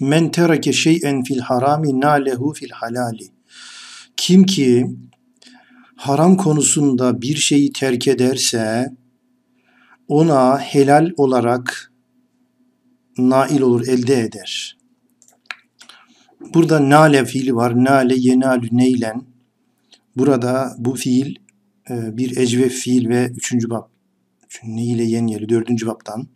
Men tereke şey'en fil harami nalehu fil halali. Kim ki haram konusunda bir şeyi terk ederse ona helal olarak nail olur, elde eder. Burada nale fiili var. Nale yenalü neylen. Burada bu fiil e, bir ecve fiil ve üçüncü bab. Çünkü neyle yenyeli dördüncü baptan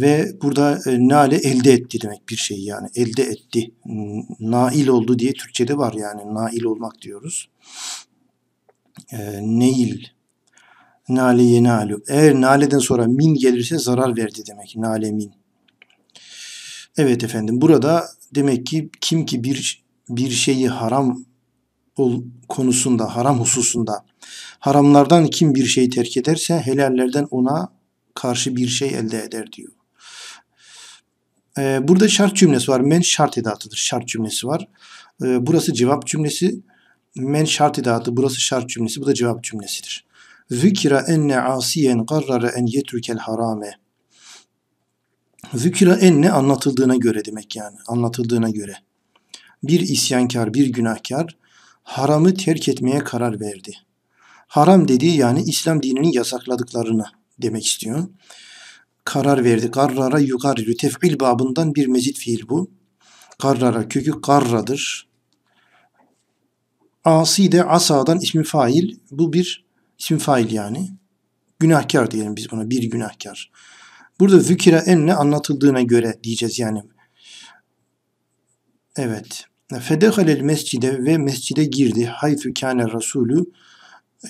ve burada e, nale elde etti demek bir şey yani elde etti. Nail oldu diye Türkçe'de var yani nail olmak diyoruz. E, neil nale yenalu. Eğer naleden sonra min gelirse zarar verdi demek. Nale min. Evet efendim burada demek ki kim ki bir bir şeyi haram ol, konusunda, haram hususunda haramlardan kim bir şey terk ederse helallerden ona karşı bir şey elde eder diyor. E, burada şart cümlesi var. Men şart edatıdır. Şart cümlesi var. E, burası cevap cümlesi. Men şart edatı. Burası şart cümlesi. Bu da cevap cümlesidir. Zükira enne asiyen karrara en yetrükel harame. Zükira enne anlatıldığına göre demek yani. Anlatıldığına göre. Bir isyankar, bir günahkar haramı terk etmeye karar verdi. Haram dediği yani İslam dininin yasakladıklarını demek istiyor karar verdi. Karrara yukarı. Tef'il babından bir mezit fiil bu. Karrara kökü karradır. Asi de asadan ismi fail. Bu bir ismi fail yani. Günahkar diyelim biz buna. Bir günahkar. Burada zükire enne anlatıldığına göre diyeceğiz yani. Evet. Fedehalel mescide ve mescide girdi. Hayfü kâne rasulü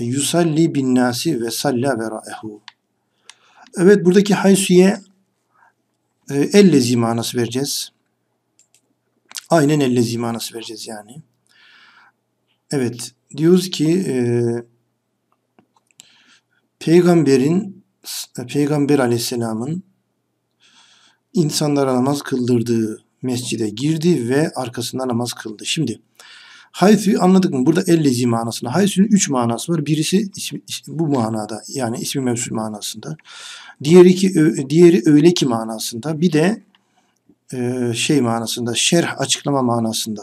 yusalli bin nasi ve salla verâehu. Evet buradaki haysuye e, ellezi manası vereceğiz. Aynen ellezi manası vereceğiz yani. Evet diyoruz ki e, peygamberin e, peygamber aleyhisselamın insanlara namaz kıldırdığı mescide girdi ve arkasından namaz kıldı. Şimdi Haytü anladık mı? Burada ellezi manasında. Haytü'nün üç manası var. Birisi ismi, bu manada yani ismi mevsul manasında. Diğeri, ki, diğeri öyle ki manasında. Bir de e, şey manasında şerh açıklama manasında.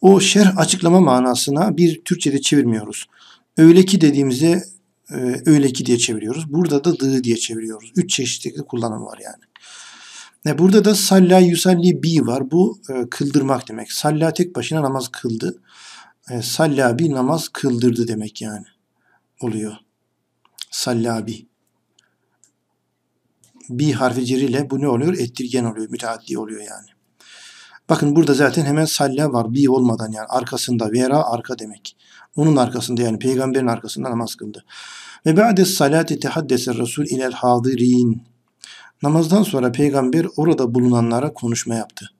O şerh açıklama manasına bir Türkçe'de çevirmiyoruz. Öyle ki dediğimizde e, öyle ki diye çeviriyoruz. Burada da dı diye çeviriyoruz. Üç çeşitlikte kullanım var yani. E, burada da salla yusalli bi var. Bu e, kıldırmak demek. Salla tek başına namaz kıldı. E, salla bi namaz kıldırdı demek yani. Oluyor. Salla bi. Bi harfi ciriyle bu ne oluyor? Ettirgen oluyor. Müteaddi oluyor yani. Bakın burada zaten hemen salla var. Bi olmadan yani arkasında. Vera arka demek. Onun arkasında yani peygamberin arkasında namaz kıldı. Ve ba'de salati tehaddese Resul ilel hadirin. Namazdan sonra peygamber orada bulunanlara konuşma yaptı.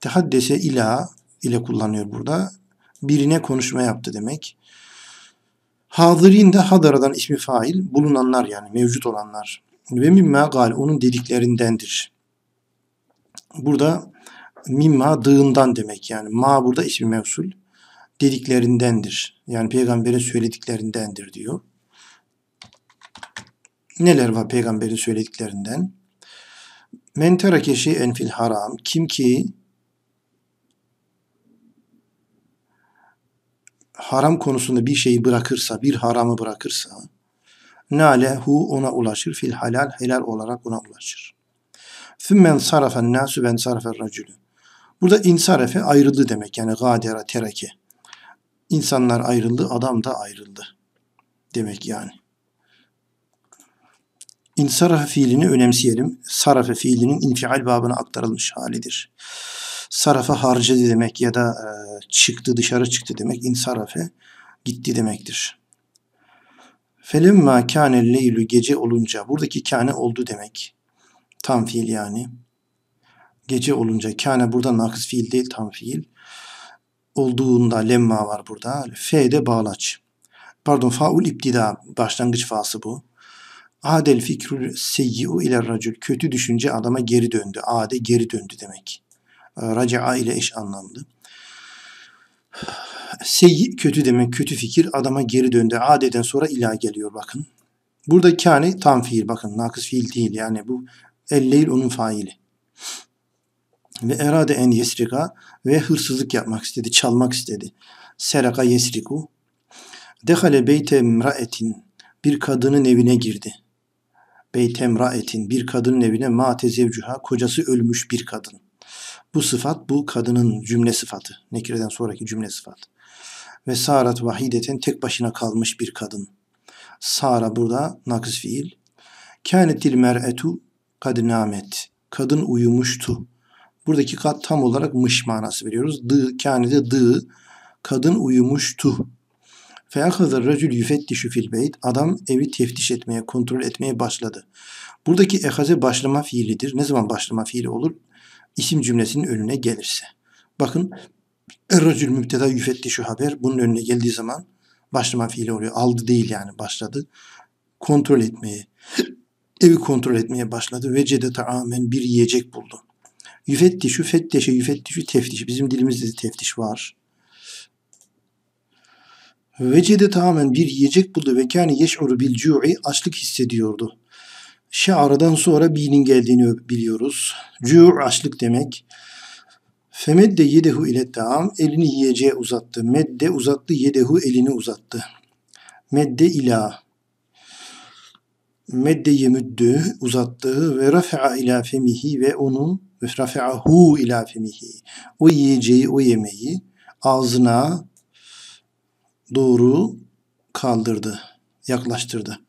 Tehaddese ila ile kullanıyor burada. Birine konuşma yaptı demek. Hadirin de hadaradan ismi fail bulunanlar yani mevcut olanlar. Ve mimma gal onun dediklerindendir. Burada mimma dığından demek yani ma burada ismi mevsul dediklerindendir. Yani peygamberin söylediklerindendir diyor. Neler var peygamberin söylediklerinden? Men tereke şeyen fil haram. Kim ki haram konusunda bir şeyi bırakırsa, bir haramı bırakırsa nalehu ona ulaşır. Fil halal, helal olarak ona ulaşır. Thümmen sarafen nasu ben sarafen racülü. Burada insarefe ayrıldı demek. Yani gadera tereke. İnsanlar ayrıldı, adam da ayrıldı. Demek yani. İnsarafe fiilini önemseyelim. Sarafe fiilinin infial babına aktarılmış halidir. Sarafa harcadı demek ya da e, çıktı dışarı çıktı demek insarafe gitti demektir. Felemma kâne leylü gece olunca buradaki kâne oldu demek. Tam fiil yani. Gece olunca kâne burada nakıs fiil değil tam fiil. Olduğunda lemma var burada. Fe de bağlaç. Pardon faul iptida başlangıç fası bu. Adel fikrül seyyi'u ile racül. Kötü düşünce adama geri döndü. Ade geri döndü demek. Ee, raca'a ile eş anlamlı. Seyyi kötü demek, kötü fikir adama geri döndü. Adeden sonra ila geliyor bakın. Burada kâne tam fiil bakın. Nakıs fiil değil yani bu elleyl onun faili. Ve erade en yesrika ve hırsızlık yapmak istedi, çalmak istedi. Seraka yesriku. Dehale beyte mraetin bir kadının evine girdi etin bir kadının evine mate zevcuha kocası ölmüş bir kadın. Bu sıfat bu kadının cümle sıfatı. Nekireden sonraki cümle sıfatı. Ve sarat vahideten tek başına kalmış bir kadın. Sara burada nakıs fiil. Kânetil mer'etu kadnamet. Kadın uyumuştu. Buradaki kat tam olarak mış manası veriyoruz. Dı, kânede dı. Kadın uyumuştu Feakhıza racül yüfettişü fil beyt. Adam evi teftiş etmeye, kontrol etmeye başladı. Buradaki ehaze başlama fiilidir. Ne zaman başlama fiili olur? İsim cümlesinin önüne gelirse. Bakın Erracül müpteda yüfettişü haber. Bunun önüne geldiği zaman başlama fiili oluyor. Aldı değil yani başladı. Kontrol etmeye. Evi kontrol etmeye başladı. Ve cede amen bir yiyecek buldu. Yüfettişü fetteşe yüfettişü teftiş. Bizim dilimizde de teftiş var. Vecide tamamen bir yiyecek buldu ve kâne yeş'uru bil cu'i açlık hissediyordu. Şe'aradan sonra bi'nin geldiğini biliyoruz. Cu' açlık demek. Femedde yedehu ile tam elini yiyeceğe uzattı. Medde uzattı yedehu elini uzattı. Medde ila medde yemüddü uzattı ve rafa'a ila femihi ve onu ve rafa'ahu ila femihi. O yiyeceği, o yemeği ağzına doğru kaldırdı, yaklaştırdı.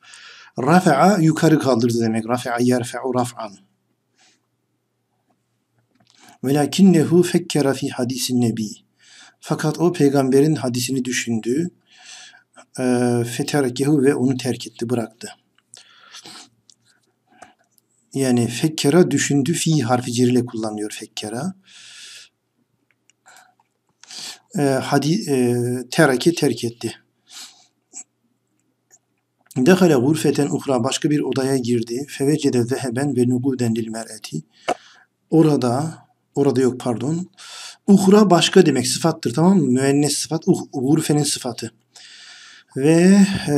Rafa'a yukarı kaldırdı demek. Rafa'a yerfe'u raf'an. Velakinnehu fekkera fi hadisin nebi. Fakat o peygamberin hadisini düşündü. E, feterkehu ve onu terk etti, bıraktı. Yani fekkera düşündü. Fi harfi cirle kullanıyor Fekkera e, hadi e, teraki terk etti. Dehale gurfeten uhra başka bir odaya girdi. Fevecede zeheben ve nuguden lil mer'eti. Orada, orada yok pardon. Uhra başka demek sıfattır tamam mı? Müennes sıfat, uh, gurfenin sıfatı. Ve e,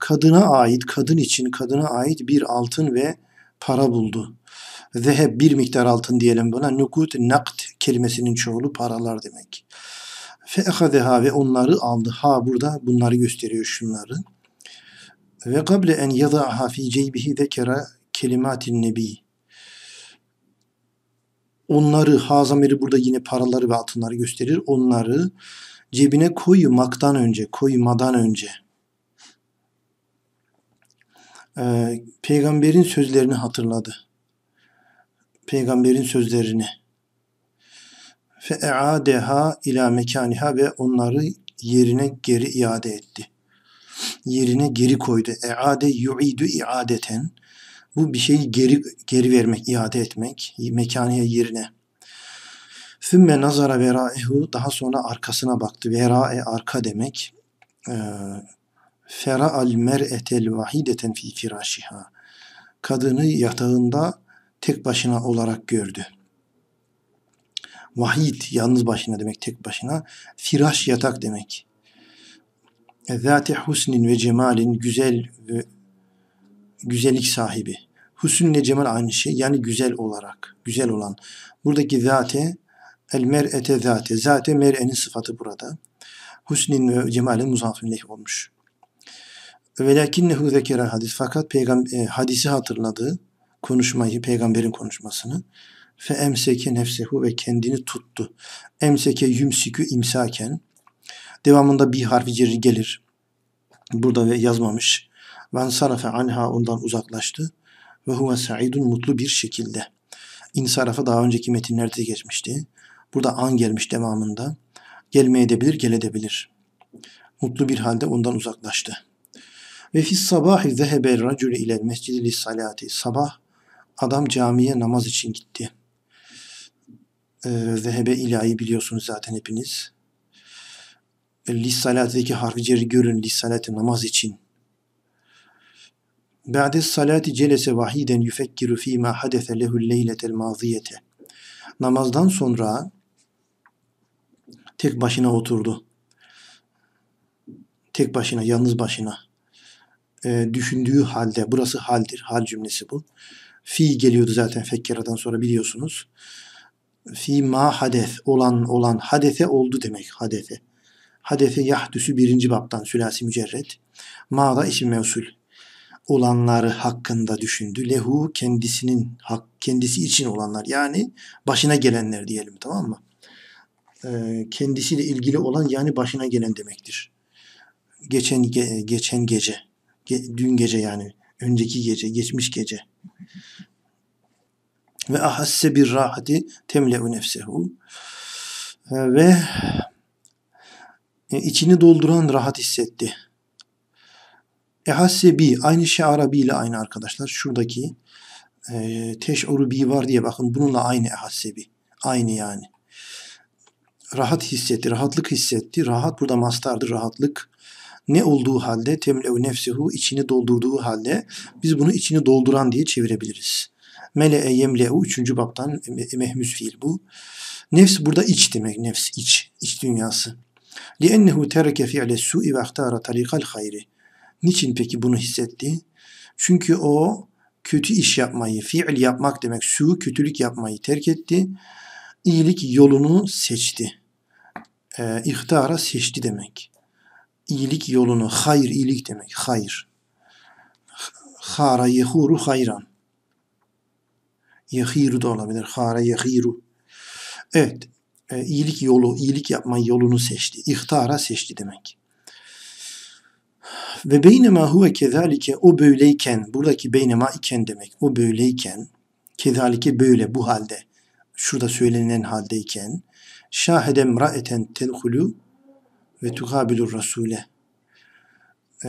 kadına ait, kadın için kadına ait bir altın ve para buldu. Zeheb bir miktar altın diyelim buna. Nukut nakt kelimesinin çoğulu paralar demek. Fe ehadeha ve onları aldı. Ha burada bunları gösteriyor şunları. Ve kable en yadaha fi ceybihi dekera kelimatin nebi. Onları, hazamiri burada yine paraları ve altınları gösterir. Onları cebine koymaktan önce, koymadan önce e, peygamberin sözlerini hatırladı. Peygamberin sözlerini Fe fe'adeha ila mekaniha ve onları yerine geri iade etti. Yerine geri koydu. E'ade yu'idu iadeten. Bu bir şeyi geri, geri vermek, iade etmek. Mekaniye yerine. Sümme nazara vera'ehu. Daha sonra arkasına baktı. Vera'e arka demek. E, Fera al mer'etel vahideten fi firâşiha. Kadını yatağında tek başına olarak gördü.'' Vahid yalnız başına demek tek başına. Firaş yatak demek. E, Zati husnin ve cemalin güzel ve güzellik sahibi. Husn ile cemal aynı şey. Yani güzel olarak. Güzel olan. Buradaki zate el mer'ete zate. Zate mer'enin sıfatı burada. Husnin ve cemalin muzafirleh olmuş. Velakinnehu zekera hadis. Fakat peygamber, hadisi hatırladı. Konuşmayı, peygamberin konuşmasını. Fe emseke nefsehu ve kendini tuttu. Emseke yümsükü imsaken. Devamında bir harfi ceri gelir. Burada ve yazmamış. Ben sarafe anha ondan uzaklaştı. Ve huve sa'idun mutlu bir şekilde. İnsarafa daha önceki metinlerde geçmişti. Burada an gelmiş devamında. gelmeye Gelmeyebilir, geledebilir. Mutlu bir halde ondan uzaklaştı. Ve fis sabahi zehebe racülü ile mescidi salati. Sabah adam camiye namaz için gitti.'' e, ee, Vehebe ilahi biliyorsunuz zaten hepiniz. Lis salatdeki harfi görün. Lis salati namaz için. Ba'de salati celese vahiden yufekkiru fîmâ hadese lehul leyletel maziyete. Namazdan sonra tek başına oturdu. Tek başına, yalnız başına. E, düşündüğü halde, burası haldir, hal cümlesi bu. Fi geliyordu zaten fekkeradan sonra biliyorsunuz fi ma hadeth olan olan hadese oldu demek hadese. Hadese yahdüsü birinci baptan sülasi mücerret. Ma da isim mevsul. Olanları hakkında düşündü. Lehu kendisinin hak, kendisi için olanlar yani başına gelenler diyelim tamam mı? Ee, kendisiyle ilgili olan yani başına gelen demektir. Geçen ge, geçen gece, ge, dün gece yani önceki gece, geçmiş gece ve ahasse bir rahati temle'u nefsehu ee, ve e, içini dolduran rahat hissetti. Ehasse bi aynı şey bi ile aynı arkadaşlar. Şuradaki e, teşoru bi var diye bakın bununla aynı ehasse bi. Aynı yani. Rahat hissetti, rahatlık hissetti. Rahat burada mastardır rahatlık ne olduğu halde temlev nefsihu içini doldurduğu halde biz bunu içini dolduran diye çevirebiliriz. Mele'e yemle'u üçüncü baptan mehmüz fiil bu. Nefs burada iç demek. Nefs iç. iç dünyası. لِأَنَّهُ تَرَكَ فِعْلَ السُّءِ وَاَخْتَارَ طَلِقَ الْخَيْرِ Niçin peki bunu hissetti? Çünkü o kötü iş yapmayı, fiil yapmak demek, su kötülük yapmayı terk etti. İyilik yolunu seçti. E, ihtara seçti demek. İyilik yolunu, hayır iyilik demek, hayır. Hara yehuru hayran. Yahiru da olabilir. Hare yahiru. Evet. E, iyilik yolu, iyilik yapma yolunu seçti. İhtara seçti demek. Ve beynema huve kezalike o böyleyken, buradaki beynema iken demek. O böyleyken, kezalike böyle bu halde, şurada söylenen haldeyken, şahedem ra'eten tenhulu ve tuhabilur rasule. Ee,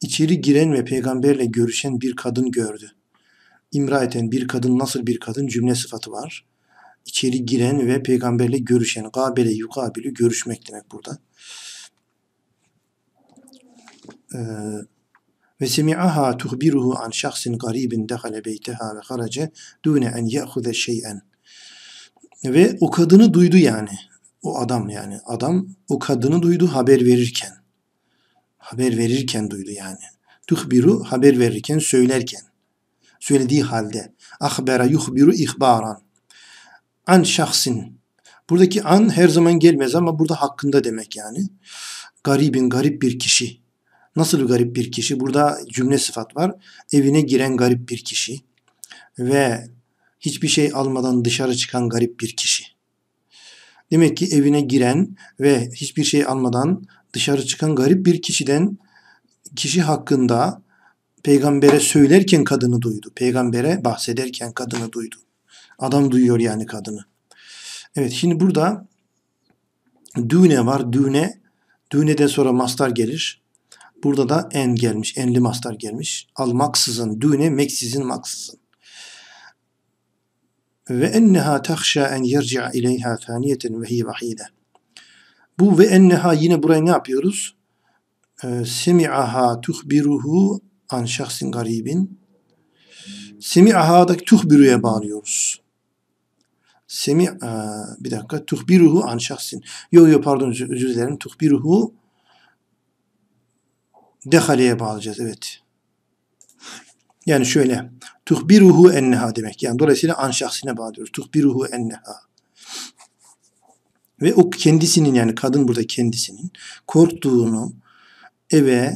içeri giren ve peygamberle görüşen bir kadın gördü imra eden bir kadın nasıl bir kadın cümle sıfatı var. İçeri giren ve peygamberle görüşen. Gabele yukabilü görüşmek demek burada. Ee, ve semi'aha tuhbiruhu an şahsin garibin dehale beyteha ve harace dune en ye'hude şey'en. Ve o kadını duydu yani. O adam yani. Adam o kadını duydu haber verirken. Haber verirken duydu yani. Tuhbiru haber verirken, söylerken söylediği halde. Ahbere yuhbiru ihbaran. An şahsin. Buradaki an her zaman gelmez ama burada hakkında demek yani. Garibin garip bir kişi. Nasıl garip bir kişi? Burada cümle sıfat var. Evine giren garip bir kişi. Ve hiçbir şey almadan dışarı çıkan garip bir kişi. Demek ki evine giren ve hiçbir şey almadan dışarı çıkan garip bir kişiden kişi hakkında Peygambere söylerken kadını duydu. Peygambere bahsederken kadını duydu. Adam duyuyor yani kadını. Evet şimdi burada düne var. düne düneden sonra mastar gelir. Burada da en gelmiş. Enli mastar gelmiş. Almaksızın düğne meksizin maksızın. Ve enneha tahşa en yerci'a ileyha faniyeten ve hiye vahide. Bu ve enneha yine buraya ne yapıyoruz? Ee, semi'aha tuhbiruhu an şahsin garibin. Semi'aha'daki tuhbürüye bağlıyoruz. Semi e, bir dakika tuhbiruhu an şahsin. Yok yok pardon özür dilerim. Tuhbiruhu dehaleye bağlayacağız evet. Yani şöyle tuhbiruhu enneha demek. Yani dolayısıyla an şahsine bağlıyoruz. Tuhbiruhu enneha. Ve o kendisinin yani kadın burada kendisinin korktuğunu eve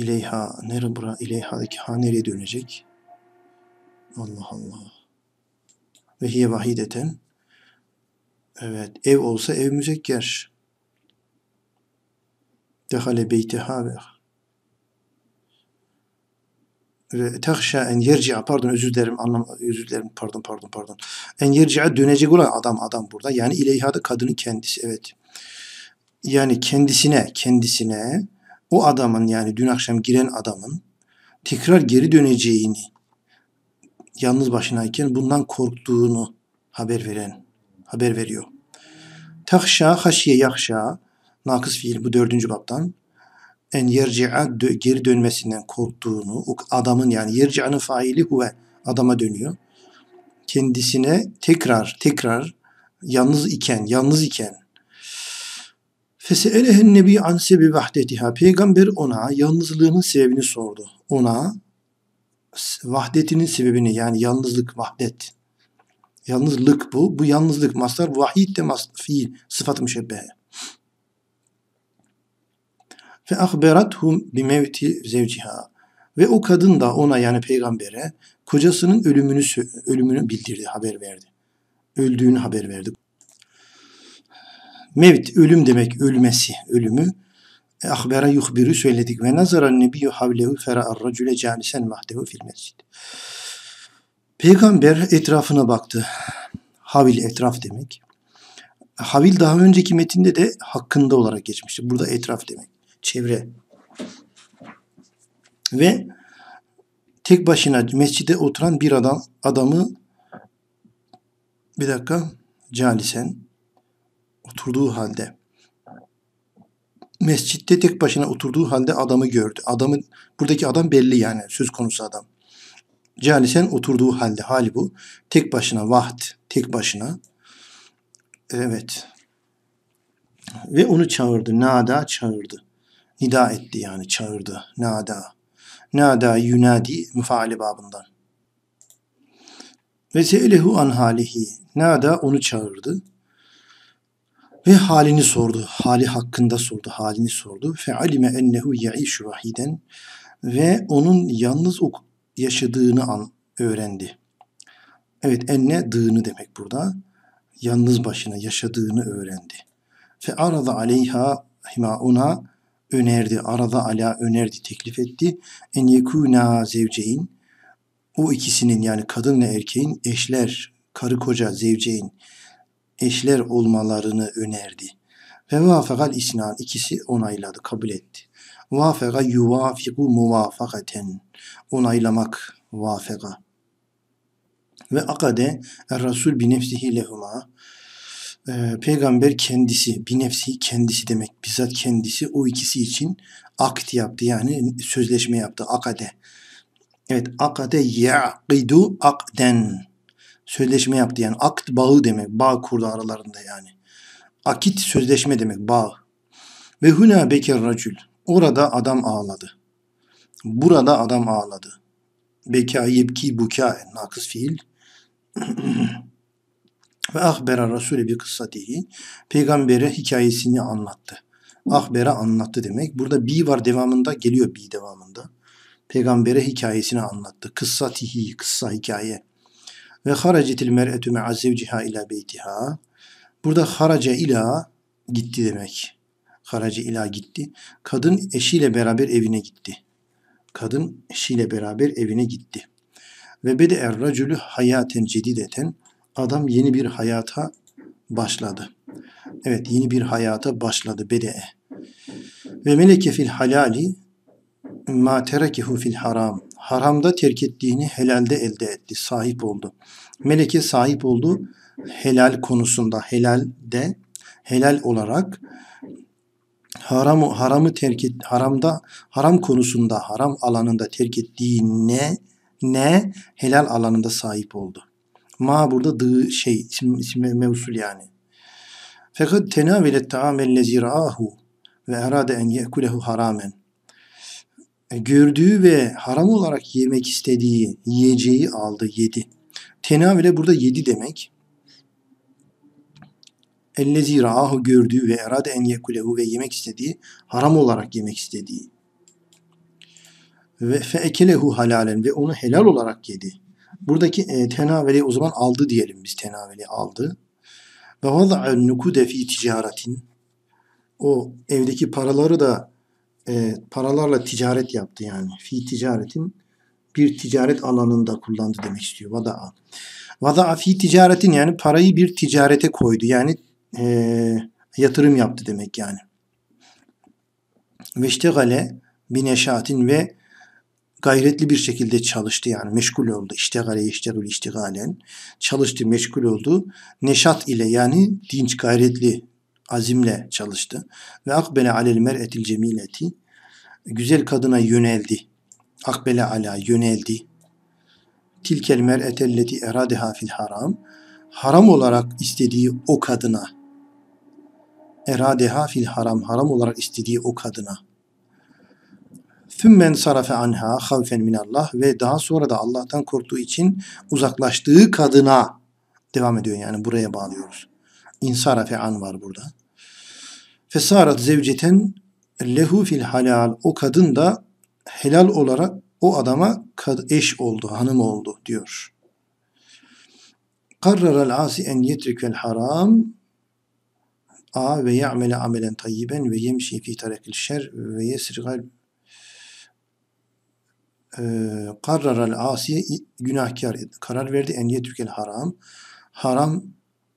İleyha, nere bura? İleyha'daki ha nereye dönecek? Allah Allah. Ve hiye vahideten. Evet, ev olsa ev müzekker. Dehale beytiha ve ve tehşa en yerci'a pardon özür dilerim anlam özür dilerim pardon pardon pardon. En yerci'a dönecek olan adam adam burada. Yani İleyha'da da kadının kendisi evet. Yani kendisine kendisine o adamın yani dün akşam giren adamın tekrar geri döneceğini yalnız başınayken bundan korktuğunu haber veren haber veriyor. Takşa, haşiye yakşa nakıs fiil bu dördüncü baptan en yerci'a geri dönmesinden korktuğunu o adamın yani yerci'anın faili huve adama dönüyor. Kendisine tekrar tekrar yalnız iken yalnız iken Feseelehen nebi an sebi vahdetiha. Peygamber ona yalnızlığının sebebini sordu. Ona vahdetinin sebebini yani yalnızlık, vahdet. Yalnızlık bu. Bu yalnızlık mastar vahid de mas fiil sıfat müşebbeye. Fe ahberathum bi mevti zevciha. Ve o kadın da ona yani peygambere kocasının ölümünü ölümünü bildirdi, haber verdi. Öldüğünü haber verdi. Mevt ölüm demek ölmesi, ölümü. E, ahbere yuhbirü söyledik ve nazaran nebiyyü havlehu fera'ar racüle canisen mahdehu fil mescid. Peygamber etrafına baktı. Havil etraf demek. Havil daha önceki metinde de hakkında olarak geçmişti. Burada etraf demek. Çevre. Ve tek başına mescide oturan bir adam adamı bir dakika calisen oturduğu halde mescitte tek başına oturduğu halde adamı gördü. Adamı buradaki adam belli yani söz konusu adam. Calisen oturduğu halde hal bu. Tek başına vaht, tek başına. Evet. Ve onu çağırdı. Nada çağırdı. Nida etti yani çağırdı. Nada. Nada yunadi müfaali babından. Ve se'lehu an halihi. Nada onu çağırdı. Ve halini sordu. Hali hakkında sordu. Halini sordu. Fe alime ennehu ye'işu vahiden ve onun yalnız yaşadığını an, öğrendi. Evet enne dığını demek burada. Yalnız başına yaşadığını öğrendi. Fe arada aleyha hima ona önerdi. Arada ala önerdi, teklif etti. En yekuna zevceyn o ikisinin yani kadınla erkeğin eşler, karı koca, zevceyn eşler olmalarını önerdi. Ve vafakal isnan ikisi onayladı, kabul etti. Vafaka yuvafiku muvafakaten onaylamak vafaka. Ve akade Resul binefsihi lehuma e, peygamber kendisi, binefsi kendisi demek. Bizzat kendisi o ikisi için akt yaptı. Yani sözleşme yaptı. Akade. Evet. Akade ya'kidu akden sözleşme yaptı yani. Akt bağı demek. Bağ kurdu aralarında yani. Akit sözleşme demek. Bağ. Ve huna beker racül. Orada adam ağladı. Burada adam ağladı. Beka yebki buka nakıs fiil. Ve ahbera Rasulü bir değil Peygambere hikayesini anlattı. Ahbera anlattı demek. Burada bi var devamında geliyor bi devamında. Peygambere hikayesini anlattı. Kıssatihi, kıssa hikaye. Ve haracetil mer'etü me'a zevciha ila beytiha. Burada harace ila gitti demek. Harace ila gitti. Kadın eşiyle beraber evine gitti. Kadın eşiyle beraber evine gitti. Ve bede er racülü hayaten cedideten. Adam yeni bir hayata başladı. Evet yeni bir hayata başladı bede'e. Ve meleke fil halali ma terekehu fil haram haramda terk ettiğini helalde elde etti, sahip oldu. Meleke sahip oldu helal konusunda, helalde, helal olarak haramı haramı terk et, haramda haram konusunda, haram alanında terk ettiğine ne helal alanında sahip oldu. Ma burada dı şey isim, isim mevsul yani. Fakat tenavile taamellezi raahu ve erade en yekulehu haramen. E, gördüğü ve haram olarak yemek istediği yiyeceği aldı, yedi. Tenavile burada yedi demek. Ellezi ra'ahu gördüğü ve erade en yekulehu ve yemek istediği, haram olarak yemek istediği. Ve feekelehu halalen ve onu helal olarak yedi. Buradaki e, tenaveli o zaman aldı diyelim biz tenaveli aldı. Ve vada'a nukude fi ticaretin. O evdeki paraları da e, paralarla ticaret yaptı yani. Fi ticaretin bir ticaret alanında kullandı demek istiyor. Vada'a. Vada'a fi ticaretin yani parayı bir ticarete koydu. Yani e, yatırım yaptı demek yani. Veştegale bineşatin ve gayretli bir şekilde çalıştı yani meşgul oldu. İştegale iştegul iştigalen çalıştı, meşgul oldu. Neşat ile yani dinç gayretli azimle çalıştı. Ve akbele alel mer'etil cemileti güzel kadına yöneldi. Akbele ala yöneldi. Tilkel mer'etelleti eradeha fil haram. Haram olarak istediği o kadına. Eradeha fil haram. Haram olarak istediği o kadına. Thümmen sarafe anha havfen minallah ve daha sonra da Allah'tan korktuğu için uzaklaştığı kadına devam ediyor yani buraya bağlıyoruz. İnsarafe an var burada. Fesarat zevceten lehu fil halal o kadın da helal olarak o adama eş oldu, hanım oldu diyor. Karraral asi en yetrikel haram a ve ya'mele amelen tayyiben ve yemşi fi tarekil şer ve yesrigal ee, karraral asi günahkar karar verdi en yetrikel haram haram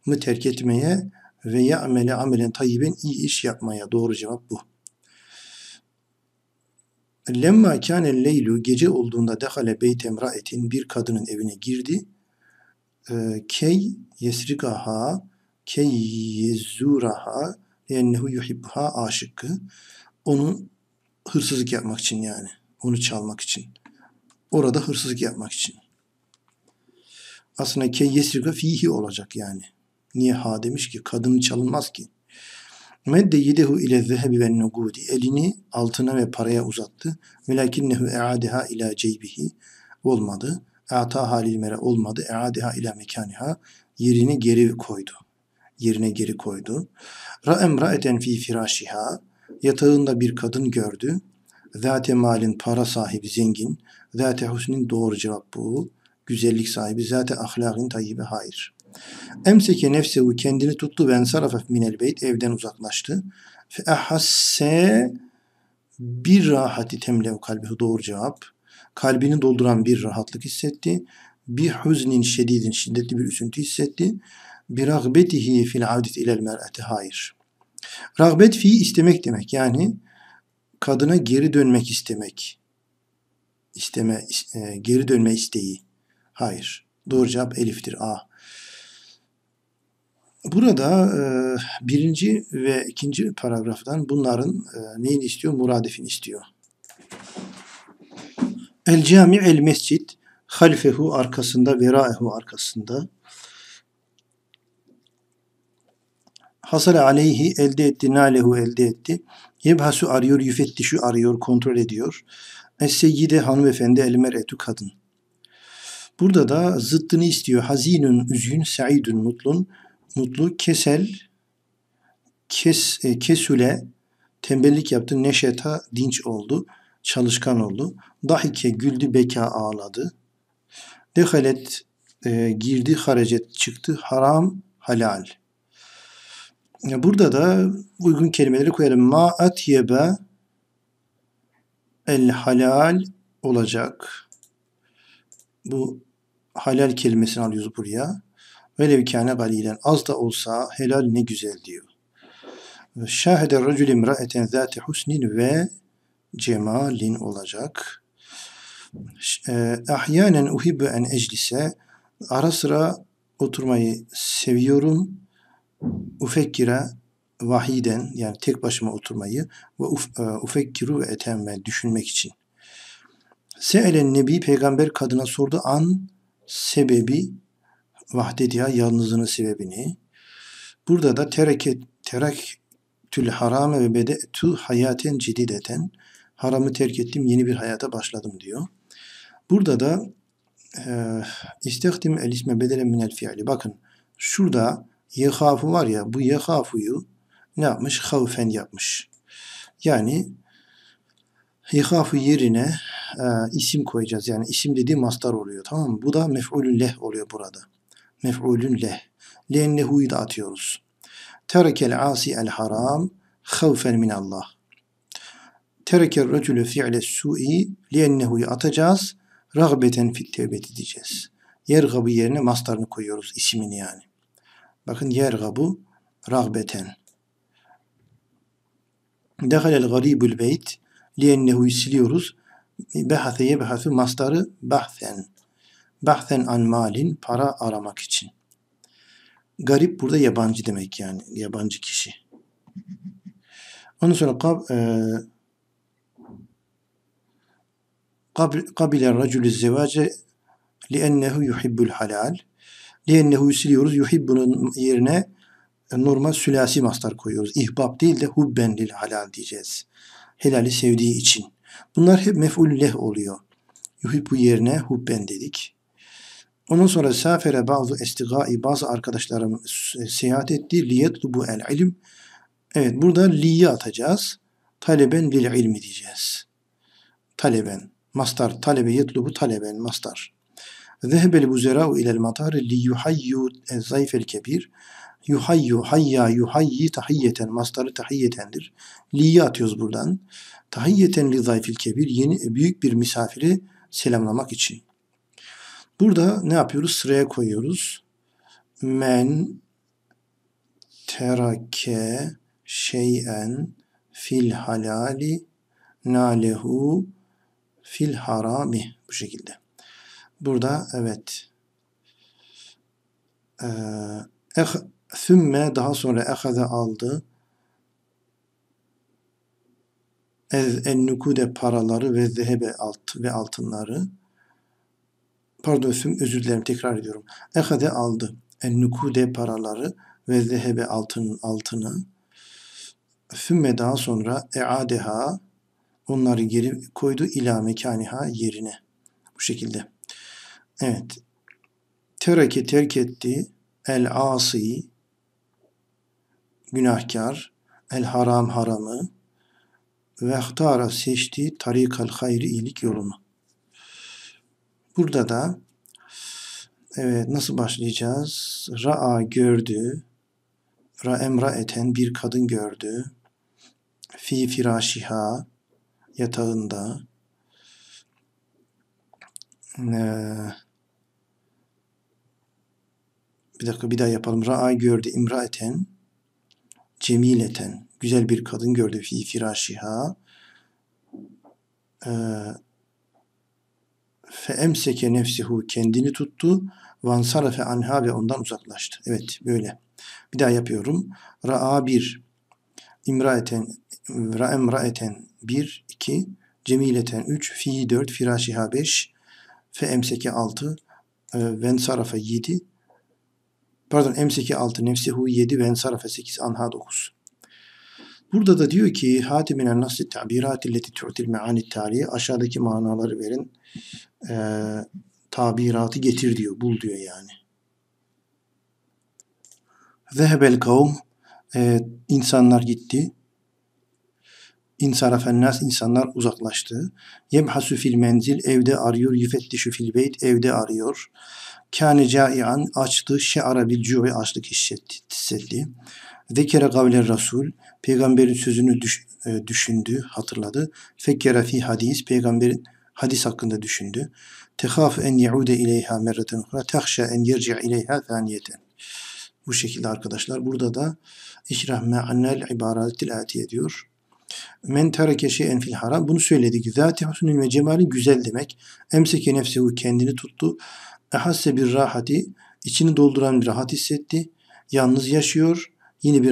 mı terk etmeye ve ya'mele amelen tayyiben iyi iş yapmaya doğru cevap bu. Lemma kâne leylu gece olduğunda dehale beyt emraetin bir kadının evine girdi. Ee, key yesrigaha key yezuraha yennehu yuhibbuha aşıkkı. Onu hırsızlık yapmak için yani. Onu çalmak için. Orada hırsızlık yapmak için. Aslında key yesriga fihi olacak yani. Niye ha demiş ki? Kadın çalınmaz ki. Medde yedehu ile zehebi ve nugudi. Elini altına ve paraya uzattı. Velakinnehu e'adiha ila ceybihi. Olmadı. Ata halil mere olmadı. E'adiha ila mekaniha. Yerini geri koydu. Yerine geri koydu. Ra ra'eten fi firashiha Yatağında bir kadın gördü. Zate malin para sahibi zengin. Zate husnin doğru cevap bu. Güzellik sahibi. Zate ahlakın tayyibe hayır. Emseke nefsehu kendini tuttu ve ensarafe minel beyt evden uzaklaştı. Fe ahasse bir rahati temlev kalbi doğru cevap. Kalbini dolduran bir rahatlık hissetti. Bir hüznin şedidin şiddetli bir üzüntü hissetti. Bir rağbetihi fil avdet ilel mer'ati hayır. rağbet fi istemek demek yani kadına geri dönmek istemek. İsteme, e, geri dönme isteği. Hayır. Doğru cevap eliftir. A. Burada e, birinci ve ikinci paragraftan bunların e, neyini istiyor? Muradifin istiyor. El cami el mescid halfehu arkasında veraehu arkasında hasale aleyhi elde etti nalehu elde etti yebhasu arıyor yüfettişu arıyor kontrol ediyor es seyyide hanımefendi el mer'etu kadın Burada da zıttını istiyor. Hazinun üzgün, saidün, mutlun mutlu, kesel, kes, e, kesüle tembellik yaptı, neşeta dinç oldu, çalışkan oldu. Dahike güldü, beka ağladı. Dehalet e, girdi, haracet çıktı, haram, halal. E, burada da uygun kelimeleri koyalım. Ma atyebe el halal olacak. Bu halal kelimesini alıyoruz buraya. Velev kâne galilen az da olsa helal ne güzel diyor. Şahide racül imraeten zâti husnin ve cemalin olacak. Ee, ahyanen uhibbu en eclise ara sıra oturmayı seviyorum. Ufekkira vahiden yani tek başıma oturmayı ve uf, e, ufekkiru ve etemme düşünmek için. Seelen Nebi peygamber kadına sordu an sebebi vahdet ya yalnızlığının sebebini. Burada da tereket, terek tül harame ve bede tu hayaten cidideten haramı terk ettim yeni bir hayata başladım diyor. Burada da e, istihdim el isme bedelen minel fiili. Bakın şurada yehafu var ya bu yehafuyu ne yapmış? Havfen yapmış. Yani Hikafı yerine e, isim koyacağız. Yani isim dediği mastar oluyor. Tamam mı? Bu da mef'ulü leh oluyor burada mef'ulün leh. Lennehu'yu da atıyoruz. Terekel asi el haram havfen min Allah. Terekel racülü fi'le su'i lennehu'yu atacağız. Ragbeten fit tevbet edeceğiz. Yergabı yerine mastarını koyuyoruz ismini yani. Bakın yergabı ragbeten. Dehalel garibül beyt liyennehu'yu siliyoruz. Behathe yebehathu mastarı bahfen. Bahten an malin para aramak için. Garip burada yabancı demek yani. Yabancı kişi. Ondan sonra kab, e, kabile racülü zevace liennehu yuhibbul halal liennehu siliyoruz. Yuhibbunun yerine normal sülasi mastar koyuyoruz. İhbab değil de hubben lil halal diyeceğiz. Helali sevdiği için. Bunlar hep mef'ul leh oluyor. Yuhibbu yerine hubben dedik. Ondan sonra safere bazı estigai bazı arkadaşlarım e, seyahat etti. bu el ilim. Evet burada li'yi atacağız. Taleben lil ilmi diyeceğiz. Taleben. Mastar. Talebe yetlubu taleben. Mastar. Zehebel buzerau ilel matar li yuhayyu zayfel kebir. Yuhayyu hayya yuhayyi tahiyyeten. Mastarı tahiyyetendir. Li'yi atıyoruz buradan. Tahiyyeten li zayfil kebir. Yeni e, büyük bir misafiri selamlamak için. Burada ne yapıyoruz? Sıraya koyuyoruz. Men terake şeyen fil halali nalehu fil harami bu şekilde. Burada evet ee, eh, daha sonra ehaze aldı ez ennukude paraları ve zehebe alt ve altınları pardon özür dilerim tekrar ediyorum. Ekade aldı. En nukude paraları ve zehebe altının altını. Sümme daha sonra eadeha onları geri koydu ila mekaniha yerine. Bu şekilde. Evet. Tereke terk etti el asi günahkar el haram haramı ve ahtara seçti tarikal hayri iyilik yolunu. Burada da evet nasıl başlayacağız? Ra'a gördü. Ra emra eten bir kadın gördü. Fi firashiha yatağında. Ee, bir dakika bir daha yapalım. Ra'a gördü imra eten. Cemileten. Güzel bir kadın gördü. Fi firashiha. Ee, fe emseke nefsihu kendini tuttu. Vansarafe anha ve ondan uzaklaştı. Evet böyle. Bir daha yapıyorum. Ra'a bir. İmraeten, ra'emraeten bir, iki. Cemileten üç. Fi dört. Firaşiha beş. Fe emseke altı. E, vensarafe yedi. Pardon emseke altı. Nefsihu yedi. Vensarafe sekiz. Anha dokuz. Burada da diyor ki Hatimine nasıl tabirat leti tu'til me'anit tarihi aşağıdaki manaları verin e, tabiratı getir diyor. Bul diyor yani. Zehebel kavm e, insanlar gitti. İnsarafen nas insanlar uzaklaştı. Yebhasu fil menzil evde arıyor. Yüfettişu fil beyt evde arıyor. Kâne cai'an açtı. Şe'ara bil cu'i açlık hissetti. Zekere gavle rasul. Peygamberin sözünü düş, e, düşündü, hatırladı. Fekkere fi hadis. Peygamberin hadis hakkında düşündü. Tehaf en yaude ileyha merreten ukra, tehşe en yerci ileyha taniyeten. Bu şekilde arkadaşlar burada da ikrahme annel ibaratil atiye diyor. Men tereke şeyen fil haram. Bunu söyledik. Zati husnün ve cemalin güzel demek. Emseke nefsehu kendini tuttu. Ehasse bir rahati. içini dolduran bir rahat hissetti. Yalnız yaşıyor. Yine bir